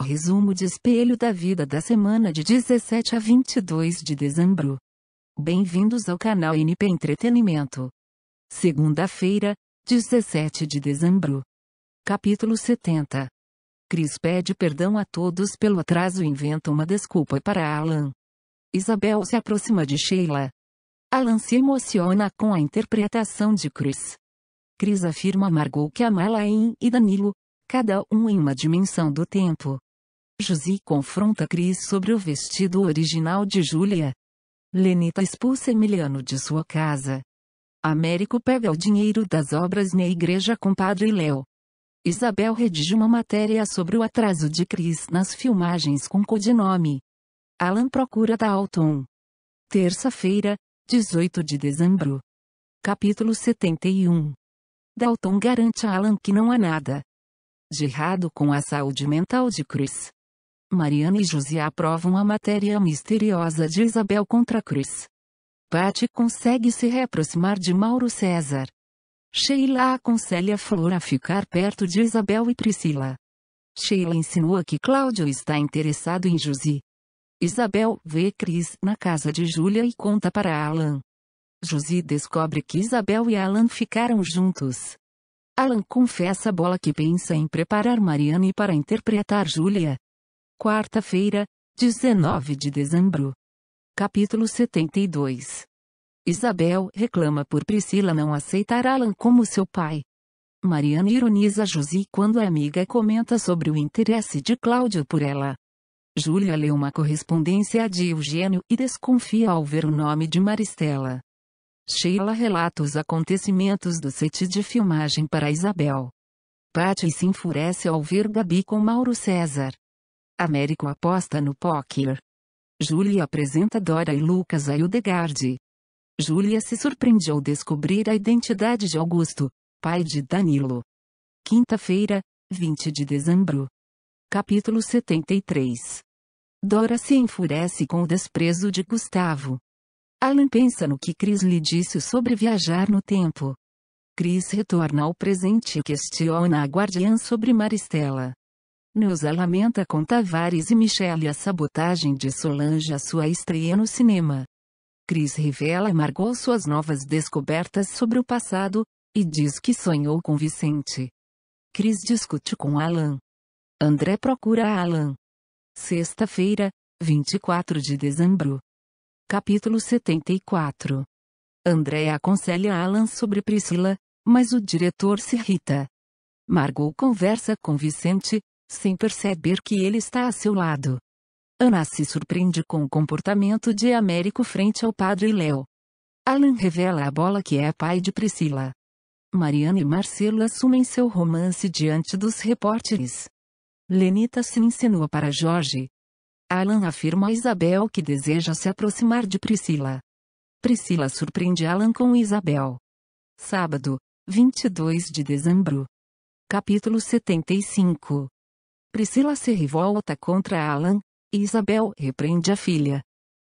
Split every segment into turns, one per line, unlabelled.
Resumo de espelho da vida da semana de 17 a 22 de dezembro. Bem-vindos ao canal NP Entretenimento. Segunda-feira, 17 de dezembro. Capítulo 70. Cris pede perdão a todos pelo atraso e inventa uma desculpa para Alan. Isabel se aproxima de Sheila. Alan se emociona com a interpretação de Chris. Cris afirma a Margot que a Malain e Danilo, cada um em uma dimensão do tempo. Josie confronta Chris sobre o vestido original de Julia. Lenita expulsa Emiliano de sua casa. Américo pega o dinheiro das obras na igreja com Padre Léo. Isabel redige uma matéria sobre o atraso de Chris nas filmagens com codinome. Alan procura Dalton. Terça-feira, 18 de dezembro. Capítulo 71. Dalton garante a Alan que não há nada de errado com a saúde mental de Chris. Mariana e José aprovam a matéria misteriosa de Isabel contra Cruz. Patti consegue se reaproximar de Mauro César. Sheila aconselha Flor a ficar perto de Isabel e Priscila. Sheila insinua que Cláudio está interessado em Josi. Isabel vê Cris na casa de Júlia e conta para Alan. Josi descobre que Isabel e Alan ficaram juntos. Alan confessa a bola que pensa em preparar Mariana para interpretar Júlia. Quarta-feira, 19 de dezembro. Capítulo 72 Isabel reclama por Priscila não aceitar Alan como seu pai. Mariana ironiza Josi quando a amiga comenta sobre o interesse de Cláudio por ela. Júlia lê uma correspondência de Eugênio e desconfia ao ver o nome de Maristela. Sheila relata os acontecimentos do set de filmagem para Isabel. Paty se enfurece ao ver Gabi com Mauro César. Américo aposta no póquer. Júlia apresenta Dora e Lucas a Hildegard. Julia se surpreende ao descobrir a identidade de Augusto, pai de Danilo. Quinta-feira, 20 de dezembro. Capítulo 73 Dora se enfurece com o desprezo de Gustavo. Alan pensa no que Chris lhe disse sobre viajar no tempo. Chris retorna ao presente e questiona a guardiã sobre Maristela. Neuza lamenta com Tavares e Michelle a sabotagem de Solange à sua estreia no cinema. Cris revela a Margot suas novas descobertas sobre o passado, e diz que sonhou com Vicente. Cris discute com Alan. André procura Alan. Sexta-feira, 24 de dezembro. Capítulo 74. André aconselha Alan sobre Priscila, mas o diretor se irrita. Margot conversa com Vicente, sem perceber que ele está a seu lado. Ana se surpreende com o comportamento de Américo frente ao padre Léo. Alan revela a bola que é pai de Priscila. Mariana e Marcelo assumem seu romance diante dos repórteres. Lenita se insinua para Jorge. Alan afirma a Isabel que deseja se aproximar de Priscila. Priscila surpreende Alan com Isabel. Sábado, 22 de dezembro. Capítulo 75 Priscila se revolta contra Alan, e Isabel repreende a filha.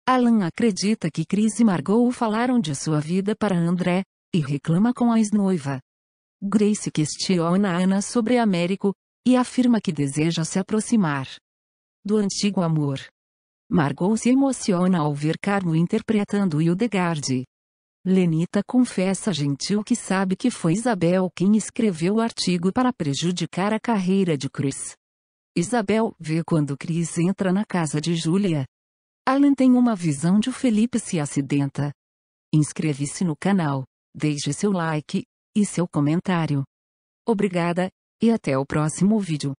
Alan acredita que Chris e Margot falaram de sua vida para André, e reclama com a ex-noiva. Grace questiona Ana sobre Américo, e afirma que deseja se aproximar do antigo amor. Margot se emociona ao ver Carmo interpretando Hildegard. Lenita confessa Gentil que sabe que foi Isabel quem escreveu o artigo para prejudicar a carreira de Chris. Isabel vê quando Chris entra na casa de Julia. Alan tem uma visão de Felipe se acidenta. Inscreva-se no canal, deixe seu like e seu comentário. Obrigada, e até o próximo vídeo.